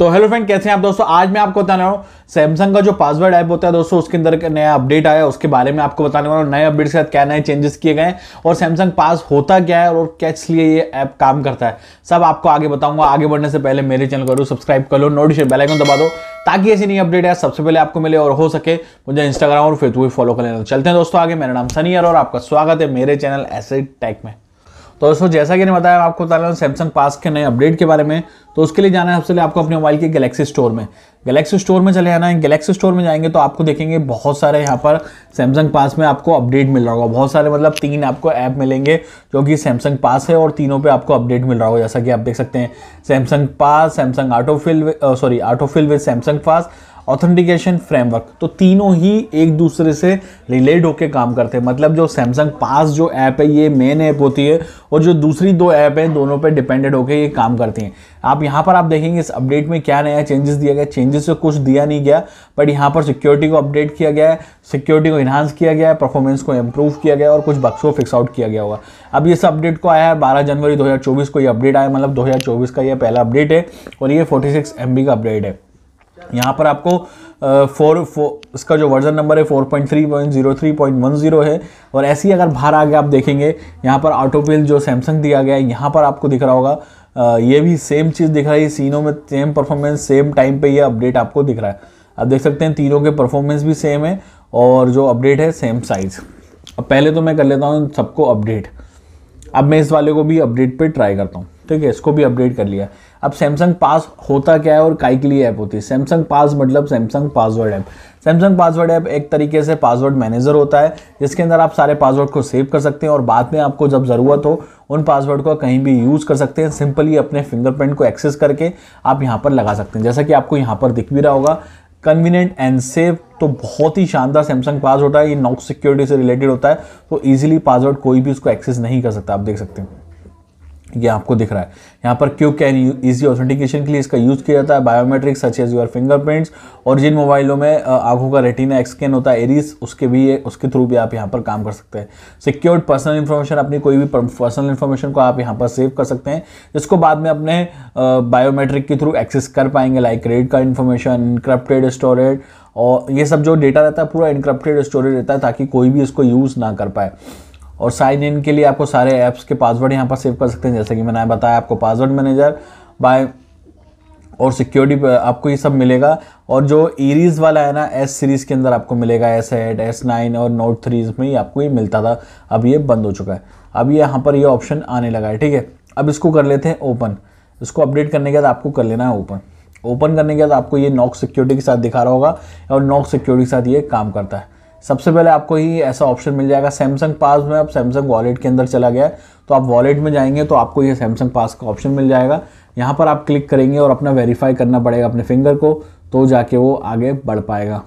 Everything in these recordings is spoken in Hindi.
तो हेलो फ्रेंड कैसे हैं आप दोस्तों आज मैं आपको बताने वाला हूँ सैमसंग का जो पासवर्ड ऐप होता है दोस्तों उसके अंदर नया अपडेट आया उसके बारे में आपको बताने वाला हूँ नए अपडेट के साथ क्या नए चेंजेस किए गए हैं और सैमसंग पास होता क्या है और कैच लिए ये ऐप काम करता है सब आपको आगे बताऊंगा आगे बढ़ने से पहले मेरे चैनल को सब्सक्राइब कर लो नोटिफिकेशन बेलाइकन दबा दो ताकि ऐसी नई अपडेट है सबसे पहले आपको मिले और हो सके मुझे इंस्टाग्राम और फेसबुक फॉलो कर लेना चलते हैं दोस्तों आगे मेरा नाम सनी और आपका स्वागत है मेरे चैनल ऐसे टैक में तो दोस्तों जैसा कि मैंने बताया आपको बता रहा सैमसंग पास के नए अपडेट के बारे में तो उसके लिए जाना है सबसे पहले आपको अपने मोबाइल के गैलेक्सी स्टोर में गैलेक्सी स्टोर में चले जाना है गैलेक्सी स्टोर में जाएंगे तो आपको देखेंगे बहुत सारे यहाँ पर सैमसंग पास में आपको अपडेट मिल रहा होगा बहुत सारे मतलब तीन आपको ऐप मिलेंगे जो कि सैमसंग पास है और तीनों पर आपको अपडेट मिल रहा होगा जैसा कि आप देख सकते हैं Samsung pass Samsung autofill sorry autofill with Samsung pass authentication framework तो तीनों ही एक दूसरे से रिलेट होकर काम करते हैं मतलब जो सैमसंग पास जो ऐप है ये मेन ऐप होती है और जो दूसरी दो ऐप हैं दोनों पे डिपेंडेड होकर ये काम करती हैं आप यहाँ पर आप देखेंगे इस अपडेट में क्या नया चेंजेस दिया गया चेंजेस तो कुछ दिया नहीं गया बट यहाँ पर सिक्योरिटी को अपडेट किया गया है सिक्योरिटी को इन्हांस किया गया है परफॉर्मेंस को इम्प्रूव किया गया और कुछ बक्स को फिक्स आउट किया गया होगा अब इस अपडेट को आया है बारह जनवरी दो को ये अपडेट आया मतलब दो का यह पहला अपडेट है और ये फोर्टी सिक्स का अपडेट है यहाँ पर आपको फोर फोर इसका जो वर्जन नंबर है four point three point zero three point one zero है और ऐसे ही अगर बाहर आगे आप देखेंगे यहाँ पर ऑटो पिल जो सैमसंग दिया गया है यहाँ पर आपको दिख रहा होगा ये भी सेम चीज़ दिख रही है सीनों में सेम परफॉर्मेंस सेम टाइम पे ये अपडेट आपको दिख रहा है आप देख सकते हैं तीनों के परफॉर्मेंस भी सेम है और जो अपडेट है सेम साइज़ अब पहले तो मैं कर लेता हूँ सबको अपडेट अब मैं इस वाले को भी अपडेट पे ट्राई करता हूँ ठीक है इसको भी अपडेट कर लिया अब सैमसंग पास होता क्या है और काय के लिए ऐप होती है सैमसंग पास मतलब Samsung password app Samsung password app एक तरीके से पासवर्ड मैनेजर होता है जिसके अंदर आप सारे पासवर्ड को सेव कर सकते हैं और बाद में आपको जब ज़रूरत हो उन पासवर्ड को कहीं भी यूज़ कर सकते हैं सिंपली अपने फिंगरप्रिंट को एक्सेस करके आप यहाँ पर लगा सकते हैं जैसा कि आपको यहाँ पर दिख भी रहा होगा कन्वीनियंट एंड सेफ तो बहुत ही शानदार सैमसंग पासवर्ड होता है ये नॉक सिक्योरिटी से रिलेटेड होता है तो ईजिली पासवर्ड कोई भी उसको एक्सेस नहीं कर सकता आप देख सकते हैं ये आपको दिख रहा है यहाँ पर क्यू कैन इजी ऑथेंटिकेशन के लिए इसका यूज किया जाता है biometric such as your fingerprints और जिन मोबाइलों में आंखों का रेटिना एक्सकैन होता है एरीज उसके भी उसके थ्रू भी आप यहाँ पर काम कर सकते हैं सिक्योर्ड पर्सनल इन्फॉर्मेशन अपनी कोई भी पर्सनल इन्फॉर्मेशन को आप यहाँ पर सेव कर सकते हैं जिसको बाद में अपने बायोमेट्रिक के थ्रू एक्सेस कर पाएंगे like credit card information encrypted storage और ये सब जो डेटा रहता है पूरा इनक्रप्टेड स्टोरेज रहता है ताकि कोई भी इसको यूज़ ना कर पाए और साइन इन के लिए आपको सारे ऐप्स के पासवर्ड यहाँ पर सेव कर सकते हैं जैसे कि मैंने बताया आपको पासवर्ड मैनेजर बाय और सिक्योरिटी आपको ये सब मिलेगा और जो ईरीज वाला है ना एस सीरीज़ के अंदर आपको मिलेगा एस एट एस नाइन और नोट थ्री में ही आपको ये मिलता था अब ये बंद हो चुका है अब ये यहाँ पर ये ऑप्शन आने लगा है ठीक है अब इसको कर लेते हैं ओपन इसको अपडेट करने के बाद आपको कर लेना है ओपन ओपन करने के बाद आपको ये नॉक सिक्योरिटी के साथ दिखा रहा होगा और नॉक सिक्योरिटी के साथ ये काम करता है सबसे पहले आपको ही ऐसा ऑप्शन मिल जाएगा सैमसंग पास में आप सैमसंग वॉलेट के अंदर चला गया तो आप वॉलेट में जाएंगे तो आपको ये सैमसंग पास का ऑप्शन मिल जाएगा यहाँ पर आप क्लिक करेंगे और अपना वेरीफाई करना पड़ेगा अपने फिंगर को तो जाके वो आगे बढ़ पाएगा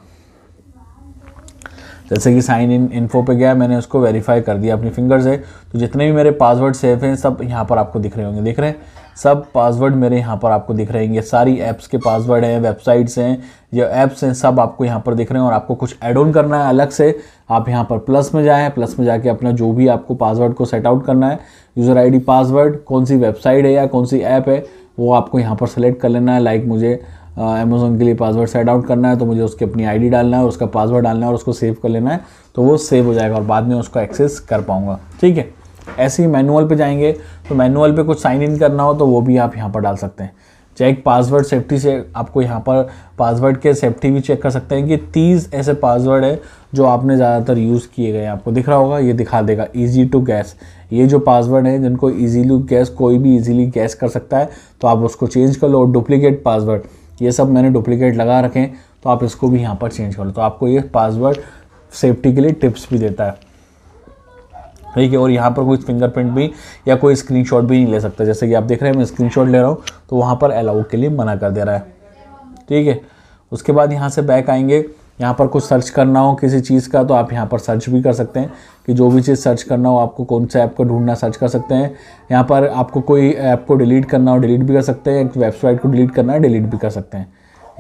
जैसे कि साइन इन इन्फो पे गया मैंने उसको वेरीफाई कर दिया अपनी फिंगर से तो जितने भी मेरे पासवर्ड सेफ हैं सब यहाँ पर आपको दिख रहे होंगे दिख रहे हैं सब पासवर्ड मेरे यहाँ पर आपको दिख रहेंगे सारी ऐप्स के पासवर्ड हैं वेबसाइट्स हैं जो ऐप्स हैं सब आपको यहाँ पर दिख रहे हैं और आपको कुछ एड ऑन करना है अलग से आप यहाँ पर प्लस में जाएँ प्लस में जाके अपना जो भी आपको पासवर्ड को सेट आउट करना है यूज़र आई पासवर्ड कौन सी वेबसाइट है या कौन सी ऐप है वो आपको यहाँ पर सेलेक्ट कर लेना है लाइक मुझे अमेज़ोन के लिए पासवर्ड सेट आउट करना है तो मुझे उसकी अपनी आईडी डालना है और उसका पासवर्ड डालना है और उसको सेव कर लेना है तो वो सेव हो जाएगा और बाद में उसको एक्सेस कर पाऊँगा ठीक है ऐसे ही मैनुअल पे जाएंगे तो मैनुअल पे कुछ साइन इन करना हो तो वो भी आप यहाँ पर डाल सकते हैं चेक पासवर्ड सेफ्टी से आपको यहाँ पर पासवर्ड के सेफ्टी भी चेक कर सकते हैं कि तीस ऐसे पासवर्ड है जो आपने ज़्यादातर यूज़ किए गए आपको दिख रहा होगा ये दिखा देगा ईजी टू गैस ये जो पासवर्ड है जिनको ईजीली गैस कोई भी ईजीली गैस कर सकता है तो आप उसको चेंज कर लो और डुप्लीकेट पासवर्ड ये सब मैंने डुप्लीकेट लगा रखें तो आप इसको भी यहाँ पर चेंज कर लो तो आपको ये पासवर्ड सेफ्टी के लिए टिप्स भी देता है ठीक है और यहाँ पर कोई फिंगरप्रिंट भी या कोई स्क्रीनशॉट भी नहीं ले सकता जैसे कि आप देख रहे हैं मैं स्क्रीनशॉट ले रहा हूँ तो वहाँ पर अलाउ के लिए मना कर दे रहा है ठीक है उसके बाद यहाँ से बैक आएंगे यहाँ पर कुछ सर्च करना हो किसी चीज़ का तो आप यहाँ पर सर्च भी कर सकते हैं कि जो भी चीज़ सर्च करना हो आपको कौन सा ऐप को ढूंढना सर्च कर सकते हैं यहाँ पर आपको कोई ऐप को डिलीट करना हो डिलीट भी कर सकते हैं वेबसाइट को डिलीट करना है डिलीट भी कर सकते हैं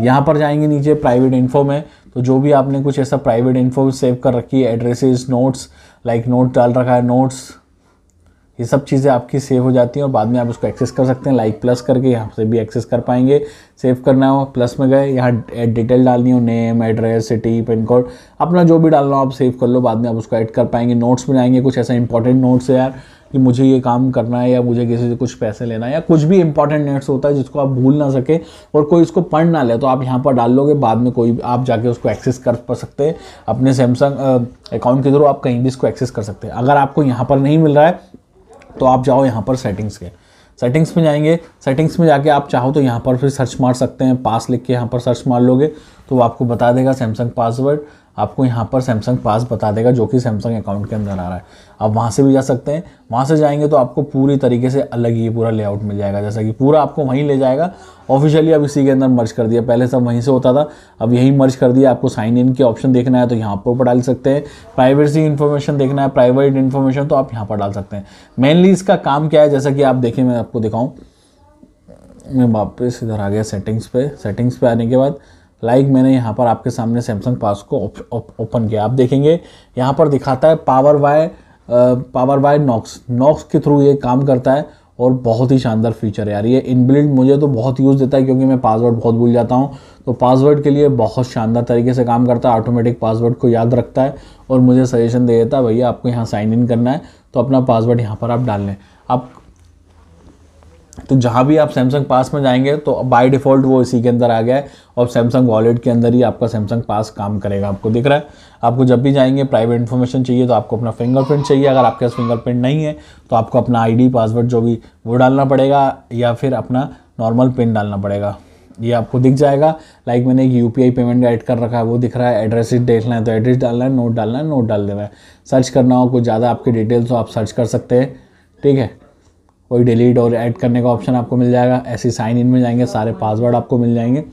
यहाँ पर जाएंगे नीचे प्राइवेट इन्फो में तो जो भी आपने कुछ ऐसा प्राइवेट इन्फो सेव कर रखी है एड्रेसेस नोट्स लाइक नोट डाल रखा है नोट्स ये सब चीज़ें आपकी सेव हो जाती हैं और बाद में आप उसको एक्सेस कर सकते हैं लाइक प्लस करके यहाँ से भी एक्सेस कर पाएंगे सेव करना हो प्लस में गए यहाँ डिटेल डालनी हो name address city pin code अपना जो भी डालना हो आप सेव कर लो बाद में आप उसको ऐड कर पाएंगे नोट्स में कुछ ऐसा इंपॉर्टेंट नोट्स है यार कि मुझे ये काम करना है या मुझे किसी से कुछ पैसे लेना है या कुछ भी इंपॉर्टेंट नेट्स होता है जिसको आप भूल ना सके और कोई इसको पढ़ ना ले तो आप यहाँ पर डाल लोगे बाद में कोई आप जाके उसको एक्सेस कर पा सकते हैं अपने सैमसंग अकाउंट के थ्रू आप कहीं भी इसको एक्सेस कर सकते हैं अगर आपको यहाँ पर नहीं मिल रहा है तो आप जाओ यहाँ पर सेटिंग्स के सेटिंग्स में जाएंगे सेटिंग्स में जाके आप चाहो तो यहाँ पर फिर सर्च मार सकते हैं पास लिख के यहाँ पर सर्च मार लोगे तो वो आपको बता देगा सैमसंग पासवर्ड आपको यहाँ पर सैमसंग पास बता देगा जो कि सैमसंग अकाउंट के अंदर आ रहा है आप वहाँ से भी जा सकते हैं वहाँ से जाएंगे तो आपको पूरी तरीके से अलग ही पूरा लेआउट मिल जाएगा जैसा कि पूरा आपको वहीं ले जाएगा ऑफिशियली अब इसी के अंदर मर्ज कर दिया पहले सब वहीं से होता था अब यहीं मर्ज कर दिया आपको साइन इन के ऑप्शन देखना है तो यहाँ पर डाल सकते हैं प्राइवेसी इन्फॉर्मेशन देखना है प्राइवेट इन्फॉर्मेशन तो आप यहाँ पर डाल सकते हैं मेनली इसका काम क्या है जैसा कि आप देखें मैं आपको दिखाऊँ मैं वापस इधर आ गया सेटिंग्स पे सेटिंग्स पे आने के बाद लाइक मैंने यहाँ पर आपके सामने सैमसंग पास को ओपन किया आप देखेंगे यहाँ पर दिखाता है power by power by Knox Knox के थ्रू ये काम करता है और बहुत ही शानदार फीचर है यार ये इनबिल्ट मुझे तो बहुत यूज़ देता है क्योंकि मैं पासवर्ड बहुत भूल जाता हूँ तो पासवर्ड के लिए बहुत शानदार तरीके से काम करता है ऑटोमेटिक पासवर्ड को याद रखता है और मुझे सजेशन दे देता है भैया आपको यहाँ साइन इन करना है तो अपना पासवर्ड यहाँ पर आप डाल लें आप तो जहाँ भी आप सैमसंग पास में जाएंगे तो बाय डिफ़ॉल्ट वो इसी के अंदर आ गया है और सैमसंग वॉलेट के अंदर ही आपका सैमसंग पास काम करेगा आपको दिख रहा है आपको जब भी जाएंगे प्राइवेट इन्फॉर्मेशन चाहिए तो आपको अपना फिंगरप्रिंट चाहिए अगर आपके पास फिंगरप्रिंट नहीं है तो आपको अपना आई पासवर्ड जो भी वो डालना पड़ेगा या फिर अपना नॉर्मल पिन डालना पड़ेगा ये आपको दिख जाएगा लाइक मैंने एक यू पेमेंट ऐड कर रखा है वो दिख रहा है एड्रेस देखना है तो एड्रेस डालना है नोट डालना है नोट डाल देना है सर्च करना हो कुछ ज़्यादा आपकी डिटेल्स हो आप सर्च कर सकते हैं ठीक है कोई डिलीट और ऐड करने का ऑप्शन आपको मिल जाएगा ऐसे साइन इन में जाएंगे सारे पासवर्ड आपको मिल जाएंगे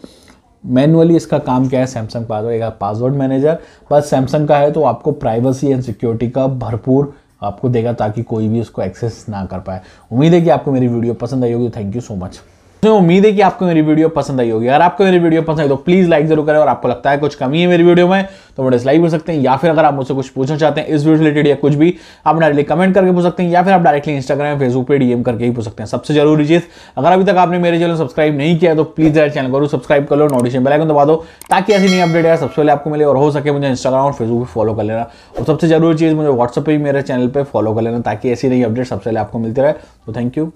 मैनुअली इसका काम क्या है सैमसंग पासवर्ड एक पासवर्ड मैनेजर बस सैमसंग का है तो आपको प्राइवेसी एंड सिक्योरिटी का भरपूर आपको देगा ताकि कोई भी उसको एक्सेस ना कर पाए उम्मीद है कि आपको मेरी वीडियो पसंद आई होगी थैंक यू सो मच तो उम्मीद है कि आपको मेरी वीडियो पसंद आई होगी अगर आपको मेरी वीडियो पसंद आई तो प्लीज़ लाइक जरूर करें और आपको लगता है कुछ कमी है मेरी वीडियो में तो मेरे लाइक हो सकते हैं या फिर अगर आप मुझसे कुछ पूछना चाहते हैं इस वीडियो रिलेटेड या कुछ भी आप डायरेक्टली कमेंट करके पूछ सकते हैं या फिर आप डायरेक्टली इंस्टाग्राम फेसबुक पर डीएम करके ही पूछ सकते हैं सबसे जरूरी चीज़ अगर अभी तक आपने मेरे चैनल सब्सक्राइब नहीं किया तो प्लीज़ जरा चैनल करो सब्सक्राइब कर लो नोटिफिकेशन बेलाइकन दबा दो ताकि ऐसी नई अपडेट है सबसे पहले आपको मिले और हो सके मुझे इंस्टाग्राम और फेसबुक पर फॉलो कर लेना और सबसे जरूरी चीज़ मुझे व्हाट्सअप पर भी मेरे चैनल पर फॉलो कर लेना ताकि ऐसी नई अपडेट सबसे पहले आपको मिलती रहे तो थैंक यू